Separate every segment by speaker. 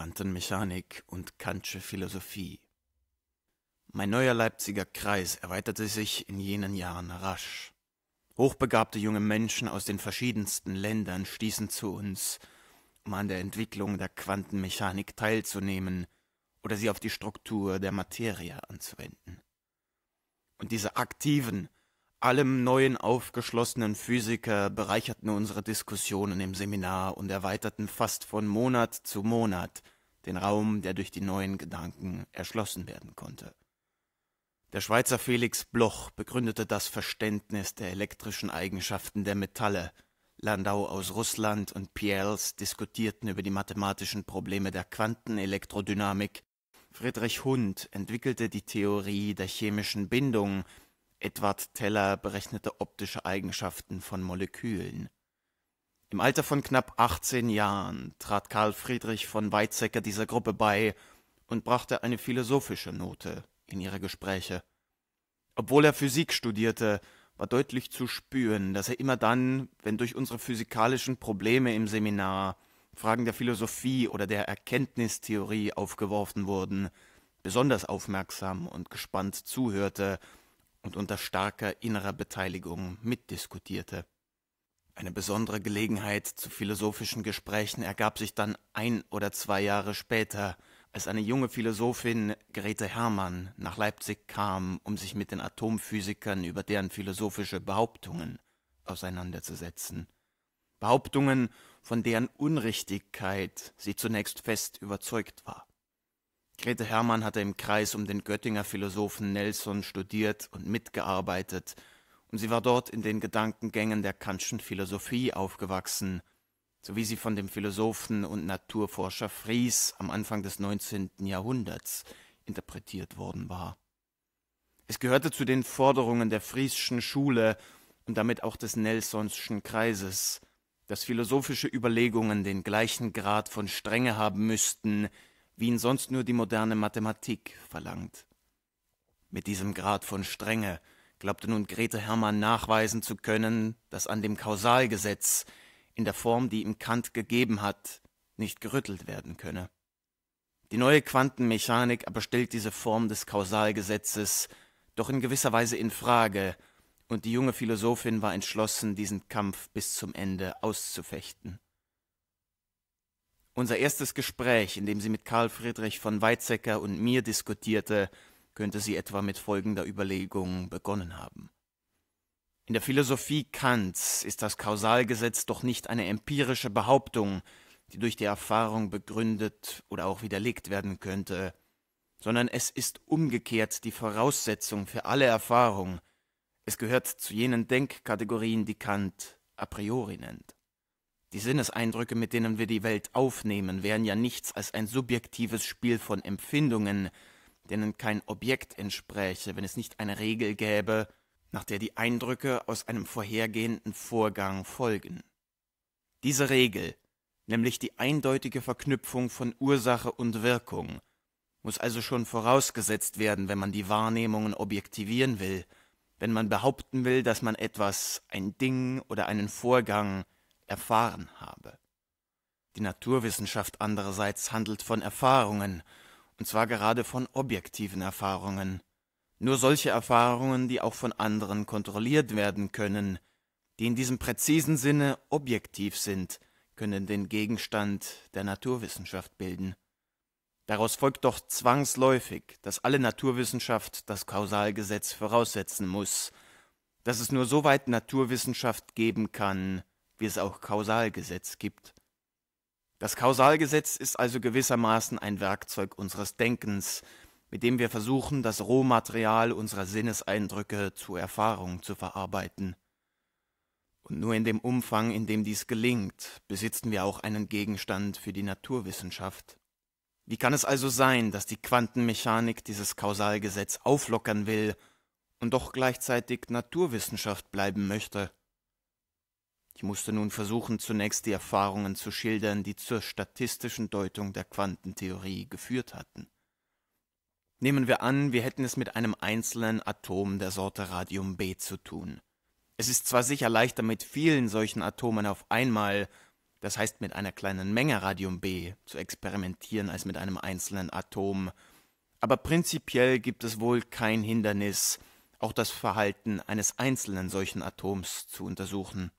Speaker 1: Quantenmechanik und Kantsche Philosophie. Mein neuer Leipziger Kreis erweiterte sich in jenen Jahren rasch. Hochbegabte junge Menschen aus den verschiedensten Ländern stießen zu uns, um an der Entwicklung der Quantenmechanik teilzunehmen oder sie auf die Struktur der Materie anzuwenden. Und diese aktiven, allem neuen aufgeschlossenen Physiker bereicherten unsere Diskussionen im Seminar und erweiterten fast von Monat zu Monat den Raum, der durch die neuen Gedanken erschlossen werden konnte. Der Schweizer Felix Bloch begründete das Verständnis der elektrischen Eigenschaften der Metalle. Landau aus Russland und Piels diskutierten über die mathematischen Probleme der Quantenelektrodynamik. Friedrich Hund entwickelte die Theorie der chemischen Bindung, Edward Teller berechnete optische Eigenschaften von Molekülen. Im Alter von knapp 18 Jahren trat Karl Friedrich von Weizsäcker dieser Gruppe bei und brachte eine philosophische Note in ihre Gespräche. Obwohl er Physik studierte, war deutlich zu spüren, dass er immer dann, wenn durch unsere physikalischen Probleme im Seminar Fragen der Philosophie oder der Erkenntnistheorie aufgeworfen wurden, besonders aufmerksam und gespannt zuhörte und unter starker innerer Beteiligung mitdiskutierte. Eine besondere Gelegenheit zu philosophischen Gesprächen ergab sich dann ein oder zwei Jahre später, als eine junge Philosophin Grete Hermann nach Leipzig kam, um sich mit den Atomphysikern über deren philosophische Behauptungen auseinanderzusetzen. Behauptungen, von deren Unrichtigkeit sie zunächst fest überzeugt war. Grete Hermann hatte im Kreis um den Göttinger Philosophen Nelson studiert und mitgearbeitet, und sie war dort in den Gedankengängen der Kantschen Philosophie aufgewachsen, so wie sie von dem Philosophen und Naturforscher Fries am Anfang des 19. Jahrhunderts interpretiert worden war. Es gehörte zu den Forderungen der Friesschen Schule und damit auch des Nelsonschen Kreises, dass philosophische Überlegungen den gleichen Grad von Strenge haben müssten wie ihn sonst nur die moderne Mathematik verlangt. Mit diesem Grad von Strenge glaubte nun Grete Hermann nachweisen zu können, dass an dem Kausalgesetz, in der Form, die ihm Kant gegeben hat, nicht gerüttelt werden könne. Die neue Quantenmechanik aber stellt diese Form des Kausalgesetzes doch in gewisser Weise in Frage, und die junge Philosophin war entschlossen, diesen Kampf bis zum Ende auszufechten. Unser erstes Gespräch, in dem sie mit Karl Friedrich von Weizsäcker und mir diskutierte, könnte sie etwa mit folgender Überlegung begonnen haben. In der Philosophie Kants ist das Kausalgesetz doch nicht eine empirische Behauptung, die durch die Erfahrung begründet oder auch widerlegt werden könnte, sondern es ist umgekehrt die Voraussetzung für alle Erfahrung. Es gehört zu jenen Denkkategorien, die Kant a priori nennt. Die Sinneseindrücke, mit denen wir die Welt aufnehmen, wären ja nichts als ein subjektives Spiel von Empfindungen, denen kein Objekt entspräche, wenn es nicht eine Regel gäbe, nach der die Eindrücke aus einem vorhergehenden Vorgang folgen. Diese Regel, nämlich die eindeutige Verknüpfung von Ursache und Wirkung, muss also schon vorausgesetzt werden, wenn man die Wahrnehmungen objektivieren will, wenn man behaupten will, dass man etwas, ein Ding oder einen Vorgang erfahren habe. Die Naturwissenschaft andererseits handelt von Erfahrungen, und zwar gerade von objektiven Erfahrungen, nur solche Erfahrungen, die auch von anderen kontrolliert werden können, die in diesem präzisen Sinne objektiv sind, können den Gegenstand der Naturwissenschaft bilden. Daraus folgt doch zwangsläufig, dass alle Naturwissenschaft das Kausalgesetz voraussetzen muss, dass es nur so weit Naturwissenschaft geben kann, wie es auch Kausalgesetz gibt. Das Kausalgesetz ist also gewissermaßen ein Werkzeug unseres Denkens, mit dem wir versuchen, das Rohmaterial unserer Sinneseindrücke zu Erfahrung zu verarbeiten. Und nur in dem Umfang, in dem dies gelingt, besitzen wir auch einen Gegenstand für die Naturwissenschaft. Wie kann es also sein, dass die Quantenmechanik dieses Kausalgesetz auflockern will und doch gleichzeitig Naturwissenschaft bleiben möchte? Ich musste nun versuchen, zunächst die Erfahrungen zu schildern, die zur statistischen Deutung der Quantentheorie geführt hatten. Nehmen wir an, wir hätten es mit einem einzelnen Atom der Sorte Radium B zu tun. Es ist zwar sicher leichter, mit vielen solchen Atomen auf einmal, das heißt mit einer kleinen Menge Radium B, zu experimentieren, als mit einem einzelnen Atom, aber prinzipiell gibt es wohl kein Hindernis, auch das Verhalten eines einzelnen solchen Atoms zu untersuchen.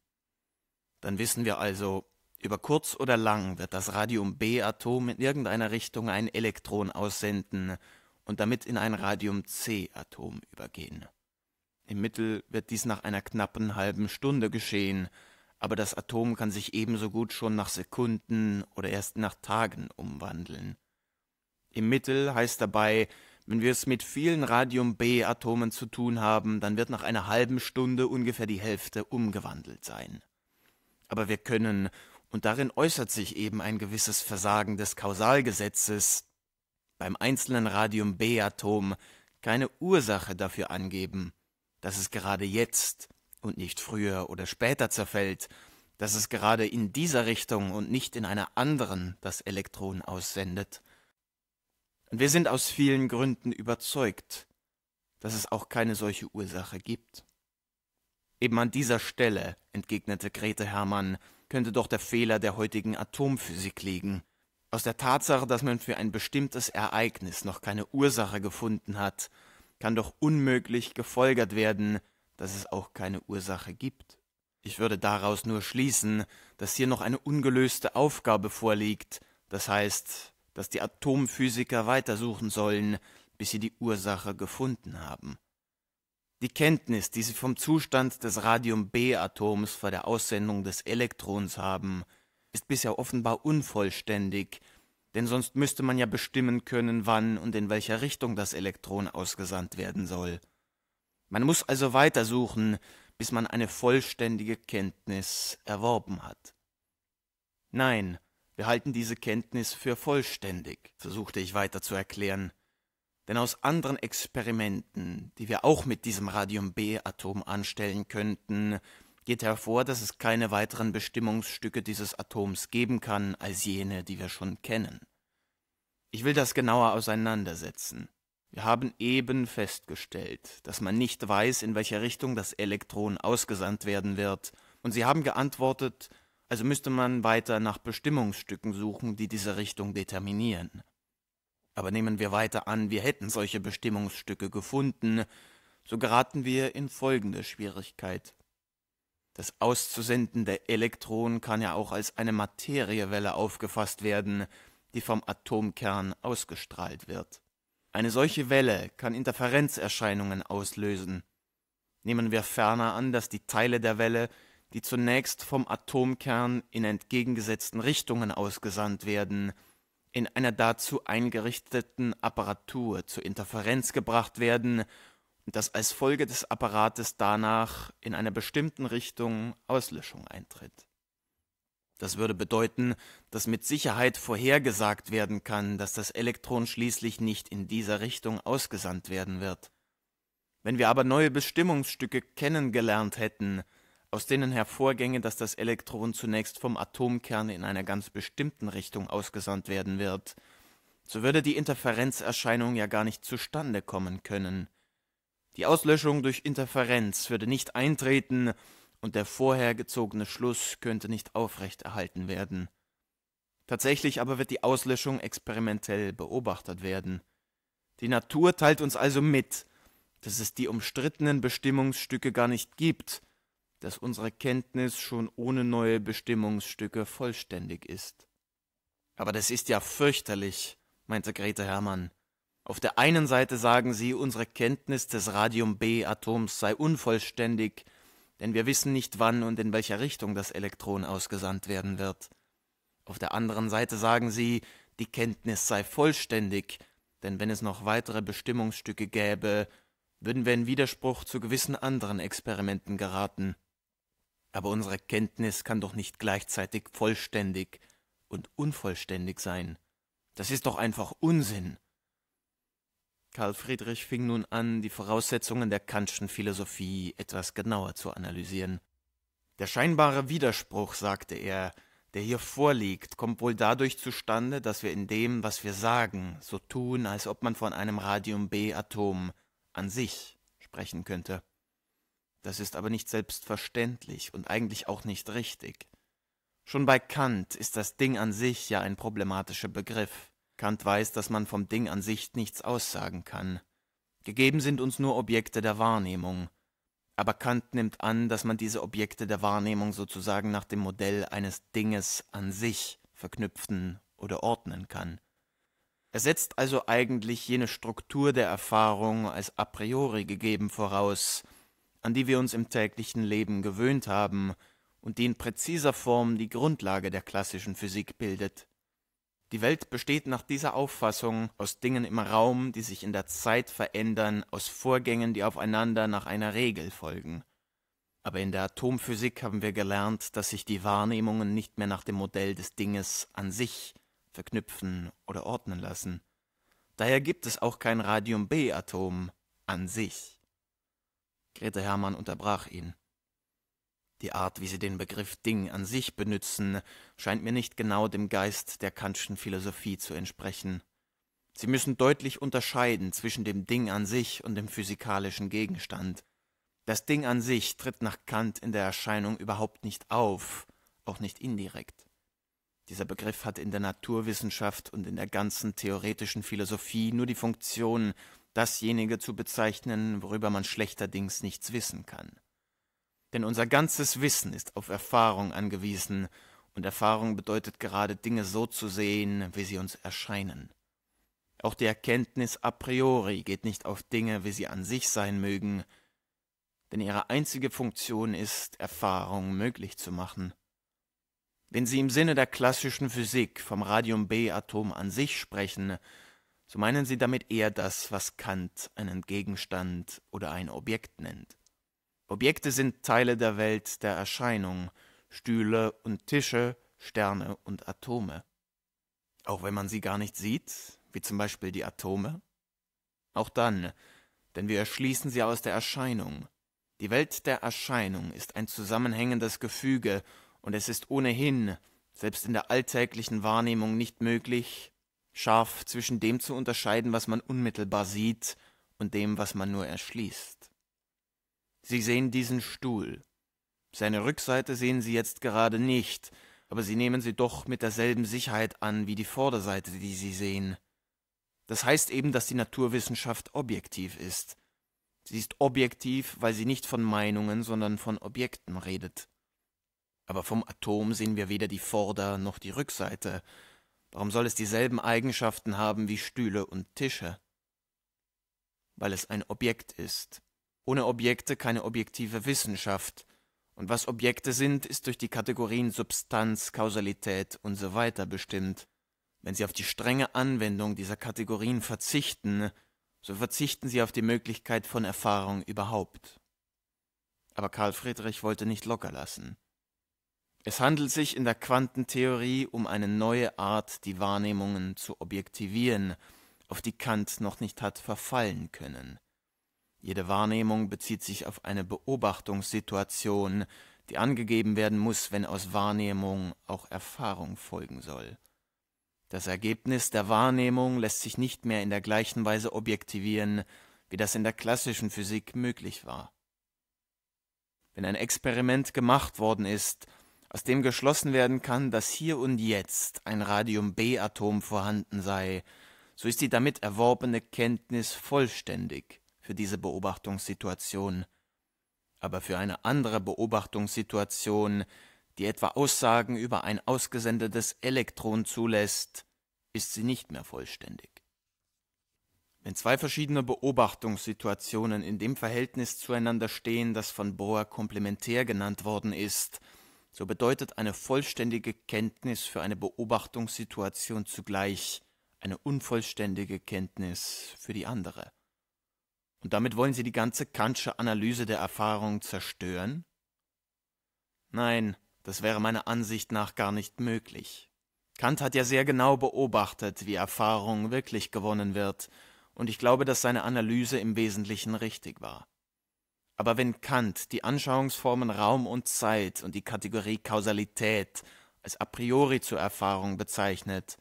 Speaker 1: Dann wissen wir also, über kurz oder lang wird das Radium-B-Atom in irgendeiner Richtung ein Elektron aussenden und damit in ein Radium-C-Atom übergehen. Im Mittel wird dies nach einer knappen halben Stunde geschehen, aber das Atom kann sich ebenso gut schon nach Sekunden oder erst nach Tagen umwandeln. Im Mittel heißt dabei, wenn wir es mit vielen Radium-B-Atomen zu tun haben, dann wird nach einer halben Stunde ungefähr die Hälfte umgewandelt sein aber wir können, und darin äußert sich eben ein gewisses Versagen des Kausalgesetzes, beim einzelnen Radium B-Atom keine Ursache dafür angeben, dass es gerade jetzt und nicht früher oder später zerfällt, dass es gerade in dieser Richtung und nicht in einer anderen das Elektron aussendet. Und wir sind aus vielen Gründen überzeugt, dass es auch keine solche Ursache gibt. Eben an dieser Stelle, entgegnete Grete Hermann, könnte doch der Fehler der heutigen Atomphysik liegen. Aus der Tatsache, dass man für ein bestimmtes Ereignis noch keine Ursache gefunden hat, kann doch unmöglich gefolgert werden, dass es auch keine Ursache gibt. Ich würde daraus nur schließen, dass hier noch eine ungelöste Aufgabe vorliegt, das heißt, dass die Atomphysiker weitersuchen sollen, bis sie die Ursache gefunden haben. Die Kenntnis, die sie vom Zustand des Radium-B-Atoms vor der Aussendung des Elektrons haben, ist bisher offenbar unvollständig, denn sonst müsste man ja bestimmen können, wann und in welcher Richtung das Elektron ausgesandt werden soll. Man muss also weitersuchen, bis man eine vollständige Kenntnis erworben hat. Nein, wir halten diese Kenntnis für vollständig, versuchte ich weiter zu erklären. Denn aus anderen Experimenten, die wir auch mit diesem Radium-B-Atom anstellen könnten, geht hervor, dass es keine weiteren Bestimmungsstücke dieses Atoms geben kann als jene, die wir schon kennen. Ich will das genauer auseinandersetzen. Wir haben eben festgestellt, dass man nicht weiß, in welche Richtung das Elektron ausgesandt werden wird, und Sie haben geantwortet, also müsste man weiter nach Bestimmungsstücken suchen, die diese Richtung determinieren. Aber nehmen wir weiter an, wir hätten solche Bestimmungsstücke gefunden, so geraten wir in folgende Schwierigkeit. Das Auszusenden der Elektron kann ja auch als eine Materiewelle aufgefasst werden, die vom Atomkern ausgestrahlt wird. Eine solche Welle kann Interferenzerscheinungen auslösen. Nehmen wir ferner an, dass die Teile der Welle, die zunächst vom Atomkern in entgegengesetzten Richtungen ausgesandt werden, in einer dazu eingerichteten Apparatur zur Interferenz gebracht werden und dass als Folge des Apparates danach in einer bestimmten Richtung Auslöschung eintritt. Das würde bedeuten, dass mit Sicherheit vorhergesagt werden kann, dass das Elektron schließlich nicht in dieser Richtung ausgesandt werden wird. Wenn wir aber neue Bestimmungsstücke kennengelernt hätten, aus denen hervorgänge, dass das Elektron zunächst vom Atomkern in einer ganz bestimmten Richtung ausgesandt werden wird. So würde die Interferenzerscheinung ja gar nicht zustande kommen können. Die Auslöschung durch Interferenz würde nicht eintreten und der vorher gezogene Schluss könnte nicht aufrechterhalten werden. Tatsächlich aber wird die Auslöschung experimentell beobachtet werden. Die Natur teilt uns also mit, dass es die umstrittenen Bestimmungsstücke gar nicht gibt dass unsere Kenntnis schon ohne neue Bestimmungsstücke vollständig ist. Aber das ist ja fürchterlich, meinte Grete Hermann. Auf der einen Seite sagen sie, unsere Kenntnis des Radium-B-Atoms sei unvollständig, denn wir wissen nicht, wann und in welcher Richtung das Elektron ausgesandt werden wird. Auf der anderen Seite sagen sie, die Kenntnis sei vollständig, denn wenn es noch weitere Bestimmungsstücke gäbe, würden wir in Widerspruch zu gewissen anderen Experimenten geraten. Aber unsere Kenntnis kann doch nicht gleichzeitig vollständig und unvollständig sein. Das ist doch einfach Unsinn. Karl Friedrich fing nun an, die Voraussetzungen der Kantschen Philosophie etwas genauer zu analysieren. Der scheinbare Widerspruch, sagte er, der hier vorliegt, kommt wohl dadurch zustande, dass wir in dem, was wir sagen, so tun, als ob man von einem Radium B-Atom an sich sprechen könnte. Das ist aber nicht selbstverständlich und eigentlich auch nicht richtig. Schon bei Kant ist das Ding an sich ja ein problematischer Begriff. Kant weiß, dass man vom Ding an sich nichts aussagen kann. Gegeben sind uns nur Objekte der Wahrnehmung. Aber Kant nimmt an, dass man diese Objekte der Wahrnehmung sozusagen nach dem Modell eines Dinges an sich verknüpfen oder ordnen kann. Er setzt also eigentlich jene Struktur der Erfahrung als a priori gegeben voraus, an die wir uns im täglichen Leben gewöhnt haben und die in präziser Form die Grundlage der klassischen Physik bildet. Die Welt besteht nach dieser Auffassung aus Dingen im Raum, die sich in der Zeit verändern, aus Vorgängen, die aufeinander nach einer Regel folgen. Aber in der Atomphysik haben wir gelernt, dass sich die Wahrnehmungen nicht mehr nach dem Modell des Dinges an sich verknüpfen oder ordnen lassen. Daher gibt es auch kein Radium B-Atom an sich. Grete Hermann unterbrach ihn. Die Art, wie Sie den Begriff Ding an sich benützen, scheint mir nicht genau dem Geist der Kantschen Philosophie zu entsprechen. Sie müssen deutlich unterscheiden zwischen dem Ding an sich und dem physikalischen Gegenstand. Das Ding an sich tritt nach Kant in der Erscheinung überhaupt nicht auf, auch nicht indirekt. Dieser Begriff hat in der Naturwissenschaft und in der ganzen theoretischen Philosophie nur die Funktion, dasjenige zu bezeichnen, worüber man schlechterdings nichts wissen kann. Denn unser ganzes Wissen ist auf Erfahrung angewiesen, und Erfahrung bedeutet gerade Dinge so zu sehen, wie sie uns erscheinen. Auch die Erkenntnis a priori geht nicht auf Dinge, wie sie an sich sein mögen, denn ihre einzige Funktion ist, Erfahrung möglich zu machen. Wenn Sie im Sinne der klassischen Physik vom Radium B-Atom an sich sprechen, so meinen sie damit eher das, was Kant einen Gegenstand oder ein Objekt nennt. Objekte sind Teile der Welt der Erscheinung, Stühle und Tische, Sterne und Atome. Auch wenn man sie gar nicht sieht, wie zum Beispiel die Atome? Auch dann, denn wir erschließen sie aus der Erscheinung. Die Welt der Erscheinung ist ein zusammenhängendes Gefüge, und es ist ohnehin, selbst in der alltäglichen Wahrnehmung nicht möglich, scharf zwischen dem zu unterscheiden, was man unmittelbar sieht, und dem, was man nur erschließt. Sie sehen diesen Stuhl. Seine Rückseite sehen Sie jetzt gerade nicht, aber Sie nehmen sie doch mit derselben Sicherheit an wie die Vorderseite, die Sie sehen. Das heißt eben, dass die Naturwissenschaft objektiv ist. Sie ist objektiv, weil sie nicht von Meinungen, sondern von Objekten redet. Aber vom Atom sehen wir weder die Vorder- noch die Rückseite, Warum soll es dieselben Eigenschaften haben wie Stühle und Tische? Weil es ein Objekt ist. Ohne Objekte keine objektive Wissenschaft. Und was Objekte sind, ist durch die Kategorien Substanz, Kausalität und so weiter bestimmt. Wenn Sie auf die strenge Anwendung dieser Kategorien verzichten, so verzichten Sie auf die Möglichkeit von Erfahrung überhaupt. Aber Karl Friedrich wollte nicht locker lassen. Es handelt sich in der Quantentheorie um eine neue Art, die Wahrnehmungen zu objektivieren, auf die Kant noch nicht hat verfallen können. Jede Wahrnehmung bezieht sich auf eine Beobachtungssituation, die angegeben werden muss, wenn aus Wahrnehmung auch Erfahrung folgen soll. Das Ergebnis der Wahrnehmung lässt sich nicht mehr in der gleichen Weise objektivieren, wie das in der klassischen Physik möglich war. Wenn ein Experiment gemacht worden ist, aus dem geschlossen werden kann, dass hier und jetzt ein Radium-B-Atom vorhanden sei, so ist die damit erworbene Kenntnis vollständig für diese Beobachtungssituation. Aber für eine andere Beobachtungssituation, die etwa Aussagen über ein ausgesendetes Elektron zulässt, ist sie nicht mehr vollständig. Wenn zwei verschiedene Beobachtungssituationen in dem Verhältnis zueinander stehen, das von Bohr komplementär genannt worden ist, so bedeutet eine vollständige Kenntnis für eine Beobachtungssituation zugleich eine unvollständige Kenntnis für die andere. Und damit wollen Sie die ganze Kantsche Analyse der Erfahrung zerstören? Nein, das wäre meiner Ansicht nach gar nicht möglich. Kant hat ja sehr genau beobachtet, wie Erfahrung wirklich gewonnen wird, und ich glaube, dass seine Analyse im Wesentlichen richtig war. Aber wenn Kant die Anschauungsformen Raum und Zeit und die Kategorie Kausalität als a priori zur Erfahrung bezeichnet,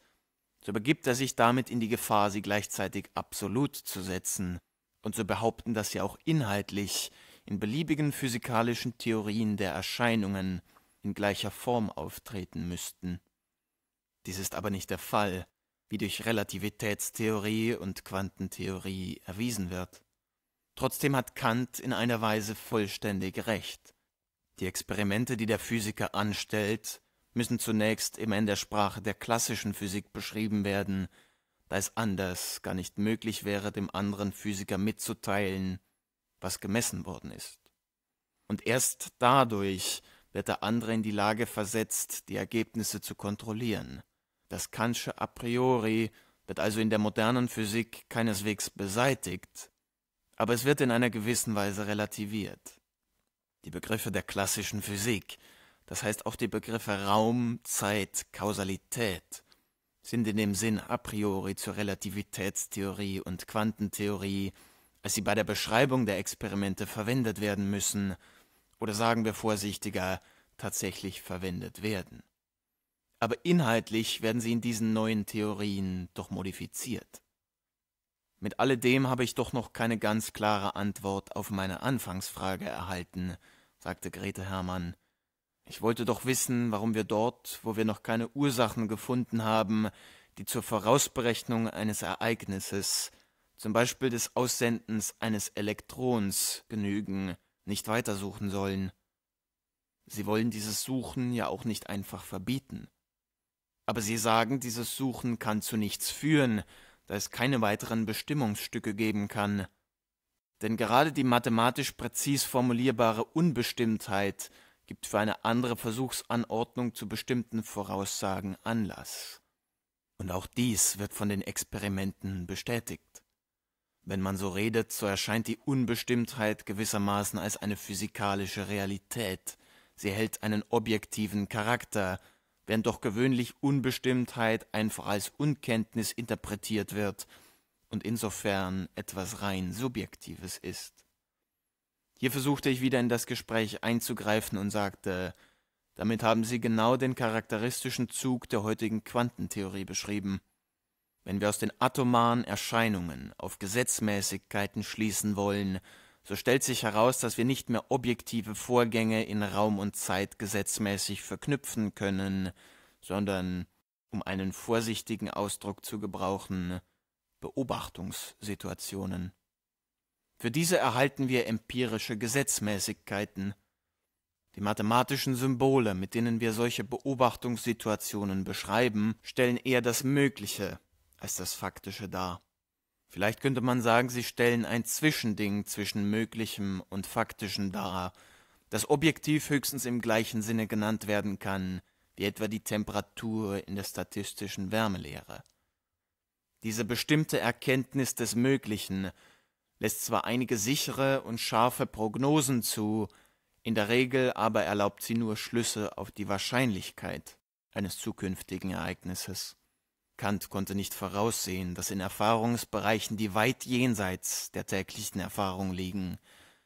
Speaker 1: so begibt er sich damit in die Gefahr, sie gleichzeitig absolut zu setzen und zu behaupten, dass sie auch inhaltlich in beliebigen physikalischen Theorien der Erscheinungen in gleicher Form auftreten müssten. Dies ist aber nicht der Fall, wie durch Relativitätstheorie und Quantentheorie erwiesen wird. Trotzdem hat Kant in einer Weise vollständig recht. Die Experimente, die der Physiker anstellt, müssen zunächst immer in der Sprache der klassischen Physik beschrieben werden, da es anders gar nicht möglich wäre, dem anderen Physiker mitzuteilen, was gemessen worden ist. Und erst dadurch wird der andere in die Lage versetzt, die Ergebnisse zu kontrollieren. Das Kantsche a priori wird also in der modernen Physik keineswegs beseitigt, aber es wird in einer gewissen Weise relativiert. Die Begriffe der klassischen Physik, das heißt auch die Begriffe Raum, Zeit, Kausalität, sind in dem Sinn a priori zur Relativitätstheorie und Quantentheorie, als sie bei der Beschreibung der Experimente verwendet werden müssen, oder sagen wir vorsichtiger, tatsächlich verwendet werden. Aber inhaltlich werden sie in diesen neuen Theorien doch modifiziert. Mit alledem habe ich doch noch keine ganz klare Antwort auf meine Anfangsfrage erhalten, sagte Grete Hermann. Ich wollte doch wissen, warum wir dort, wo wir noch keine Ursachen gefunden haben, die zur Vorausberechnung eines Ereignisses, zum Beispiel des Aussendens eines Elektrons, genügen, nicht weitersuchen sollen. Sie wollen dieses Suchen ja auch nicht einfach verbieten. Aber Sie sagen, dieses Suchen kann zu nichts führen, da es keine weiteren Bestimmungsstücke geben kann. Denn gerade die mathematisch präzis formulierbare Unbestimmtheit gibt für eine andere Versuchsanordnung zu bestimmten Voraussagen Anlass. Und auch dies wird von den Experimenten bestätigt. Wenn man so redet, so erscheint die Unbestimmtheit gewissermaßen als eine physikalische Realität. Sie hält einen objektiven Charakter, wenn doch gewöhnlich Unbestimmtheit einfach als Unkenntnis interpretiert wird und insofern etwas rein Subjektives ist. Hier versuchte ich wieder in das Gespräch einzugreifen und sagte, damit haben Sie genau den charakteristischen Zug der heutigen Quantentheorie beschrieben. Wenn wir aus den atomaren Erscheinungen auf Gesetzmäßigkeiten schließen wollen, so stellt sich heraus, dass wir nicht mehr objektive Vorgänge in Raum und Zeit gesetzmäßig verknüpfen können, sondern, um einen vorsichtigen Ausdruck zu gebrauchen, Beobachtungssituationen. Für diese erhalten wir empirische Gesetzmäßigkeiten, die mathematischen Symbole, mit denen wir solche Beobachtungssituationen beschreiben, stellen eher das Mögliche als das Faktische dar. Vielleicht könnte man sagen, sie stellen ein Zwischending zwischen Möglichem und Faktischem dar, das objektiv höchstens im gleichen Sinne genannt werden kann, wie etwa die Temperatur in der statistischen Wärmelehre. Diese bestimmte Erkenntnis des Möglichen lässt zwar einige sichere und scharfe Prognosen zu, in der Regel aber erlaubt sie nur Schlüsse auf die Wahrscheinlichkeit eines zukünftigen Ereignisses. Kant konnte nicht voraussehen, dass in Erfahrungsbereichen, die weit jenseits der täglichen Erfahrung liegen,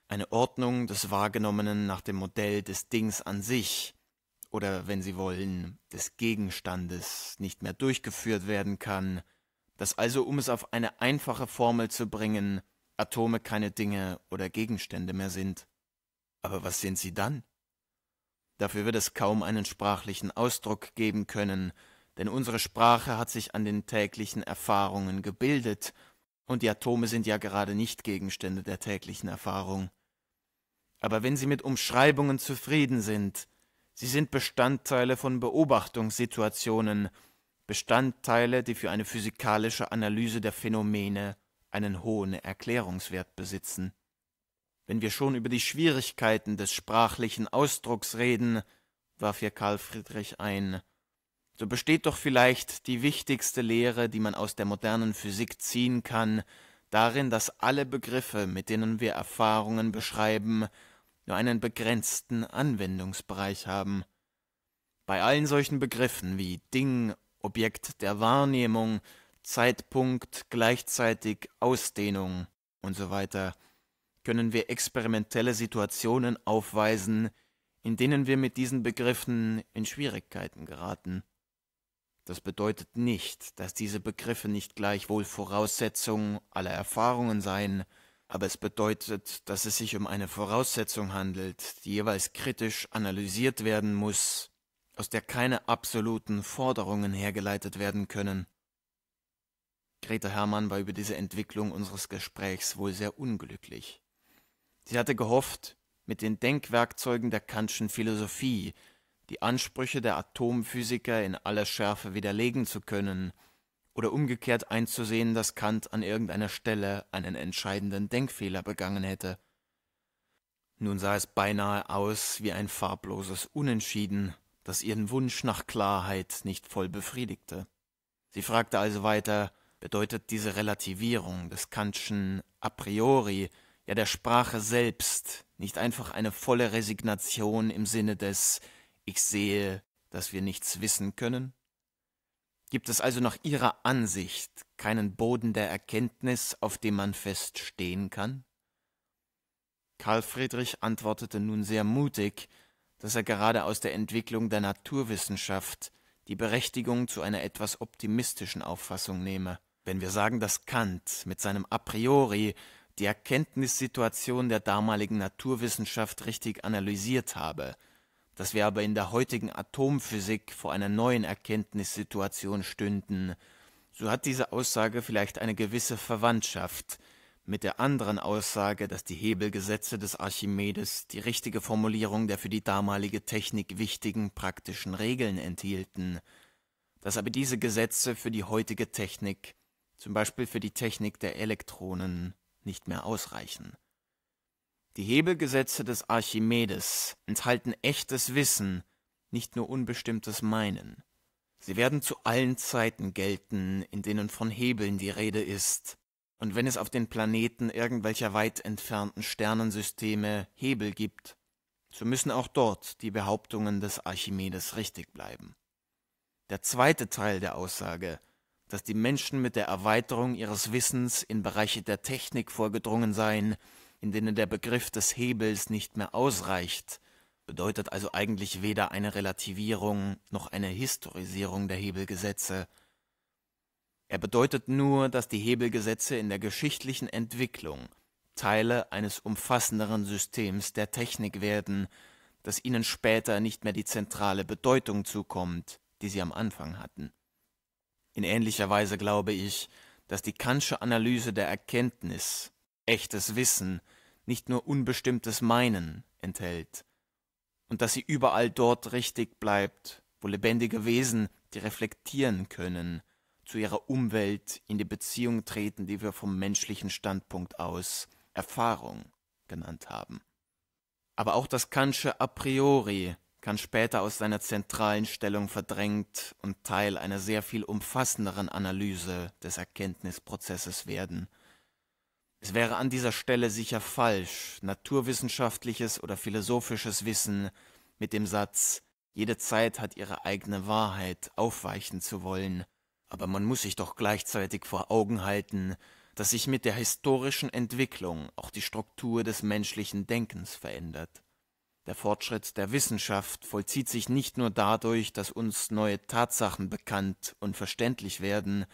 Speaker 1: eine Ordnung des Wahrgenommenen nach dem Modell des Dings an sich oder, wenn Sie wollen, des Gegenstandes nicht mehr durchgeführt werden kann, dass also, um es auf eine einfache Formel zu bringen, Atome keine Dinge oder Gegenstände mehr sind. Aber was sind sie dann? Dafür wird es kaum einen sprachlichen Ausdruck geben können, denn unsere Sprache hat sich an den täglichen Erfahrungen gebildet, und die Atome sind ja gerade nicht Gegenstände der täglichen Erfahrung. Aber wenn Sie mit Umschreibungen zufrieden sind, sie sind Bestandteile von Beobachtungssituationen, Bestandteile, die für eine physikalische Analyse der Phänomene einen hohen Erklärungswert besitzen. Wenn wir schon über die Schwierigkeiten des sprachlichen Ausdrucks reden, warf hier Karl Friedrich ein, so besteht doch vielleicht die wichtigste Lehre, die man aus der modernen Physik ziehen kann, darin, dass alle Begriffe, mit denen wir Erfahrungen beschreiben, nur einen begrenzten Anwendungsbereich haben. Bei allen solchen Begriffen wie Ding, Objekt der Wahrnehmung, Zeitpunkt, gleichzeitig Ausdehnung und so weiter, können wir experimentelle Situationen aufweisen, in denen wir mit diesen Begriffen in Schwierigkeiten geraten. Das bedeutet nicht, dass diese Begriffe nicht gleichwohl Voraussetzungen aller Erfahrungen seien, aber es bedeutet, dass es sich um eine Voraussetzung handelt, die jeweils kritisch analysiert werden muss, aus der keine absoluten Forderungen hergeleitet werden können. Greta Hermann war über diese Entwicklung unseres Gesprächs wohl sehr unglücklich. Sie hatte gehofft, mit den Denkwerkzeugen der Kantschen Philosophie die Ansprüche der Atomphysiker in aller Schärfe widerlegen zu können, oder umgekehrt einzusehen, dass Kant an irgendeiner Stelle einen entscheidenden Denkfehler begangen hätte. Nun sah es beinahe aus wie ein farbloses Unentschieden, das ihren Wunsch nach Klarheit nicht voll befriedigte. Sie fragte also weiter, bedeutet diese Relativierung des Kantschen a priori, ja der Sprache selbst, nicht einfach eine volle Resignation im Sinne des ich sehe, dass wir nichts wissen können? Gibt es also nach Ihrer Ansicht keinen Boden der Erkenntnis, auf dem man feststehen kann? Karl Friedrich antwortete nun sehr mutig, dass er gerade aus der Entwicklung der Naturwissenschaft die Berechtigung zu einer etwas optimistischen Auffassung nehme. Wenn wir sagen, dass Kant mit seinem A priori die Erkenntnissituation der damaligen Naturwissenschaft richtig analysiert habe, dass wir aber in der heutigen Atomphysik vor einer neuen Erkenntnissituation stünden, so hat diese Aussage vielleicht eine gewisse Verwandtschaft mit der anderen Aussage, dass die Hebelgesetze des Archimedes die richtige Formulierung der für die damalige Technik wichtigen praktischen Regeln enthielten, dass aber diese Gesetze für die heutige Technik, zum Beispiel für die Technik der Elektronen, nicht mehr ausreichen. Die Hebelgesetze des Archimedes enthalten echtes Wissen, nicht nur unbestimmtes Meinen. Sie werden zu allen Zeiten gelten, in denen von Hebeln die Rede ist, und wenn es auf den Planeten irgendwelcher weit entfernten Sternensysteme Hebel gibt, so müssen auch dort die Behauptungen des Archimedes richtig bleiben. Der zweite Teil der Aussage, dass die Menschen mit der Erweiterung ihres Wissens in Bereiche der Technik vorgedrungen seien, in denen der Begriff des Hebels nicht mehr ausreicht, bedeutet also eigentlich weder eine Relativierung noch eine Historisierung der Hebelgesetze. Er bedeutet nur, dass die Hebelgesetze in der geschichtlichen Entwicklung Teile eines umfassenderen Systems der Technik werden, dass ihnen später nicht mehr die zentrale Bedeutung zukommt, die sie am Anfang hatten. In ähnlicher Weise glaube ich, dass die Kantsche Analyse der Erkenntnis, echtes Wissen, nicht nur unbestimmtes Meinen enthält und dass sie überall dort richtig bleibt, wo lebendige Wesen, die reflektieren können, zu ihrer Umwelt in die Beziehung treten, die wir vom menschlichen Standpunkt aus Erfahrung genannt haben. Aber auch das Kantsche a priori kann später aus seiner zentralen Stellung verdrängt und Teil einer sehr viel umfassenderen Analyse des Erkenntnisprozesses werden – es wäre an dieser Stelle sicher falsch, naturwissenschaftliches oder philosophisches Wissen mit dem Satz jede Zeit hat ihre eigene Wahrheit aufweichen zu wollen, aber man muss sich doch gleichzeitig vor Augen halten, dass sich mit der historischen Entwicklung auch die Struktur des menschlichen Denkens verändert. Der Fortschritt der Wissenschaft vollzieht sich nicht nur dadurch, dass uns neue Tatsachen bekannt und verständlich werden,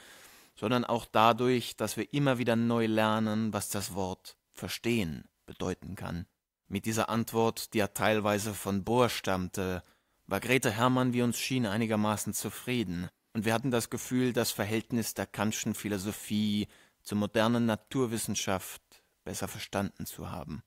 Speaker 1: sondern auch dadurch, dass wir immer wieder neu lernen, was das Wort verstehen bedeuten kann. Mit dieser Antwort, die ja teilweise von Bohr stammte, war Grete Hermann, wie uns schien, einigermaßen zufrieden, und wir hatten das Gefühl, das Verhältnis der Kantschen Philosophie zur modernen Naturwissenschaft besser verstanden zu haben.